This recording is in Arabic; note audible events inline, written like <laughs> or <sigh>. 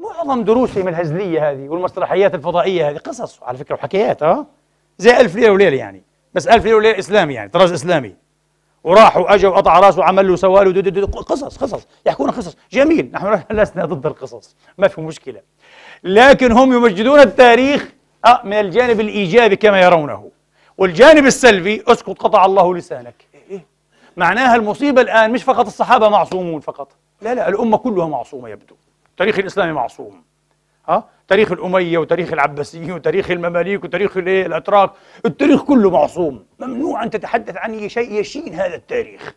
معظم دروسي من الهزليه هذه والمسرحيات الفضائيه هذه قصص على فكره وحكايات اه زي ألف ليله وليله يعني بس ألف ليله وليله اسلامي يعني طراز اسلامي وراح وأجا وقطع راسه وعمل له سوال قصص قصص يحكون قصص جميل نحن <laughs> لسنا ضد القصص ما في مشكله لكن هم يمجدون التاريخ أه من الجانب الايجابي كما يرونه والجانب السلبي اسكت قطع الله لسانك إيه، إيه. معناها المصيبه الان مش فقط الصحابه معصومون فقط لا لا الامه كلها معصومه يبدو التاريخ الإسلامي معصوم ها تاريخ الأمية وتاريخ العباسيين وتاريخ المماليك وتاريخ الأتراك التاريخ كله معصوم ممنوع أن تتحدث عن شيء يشين هذا التاريخ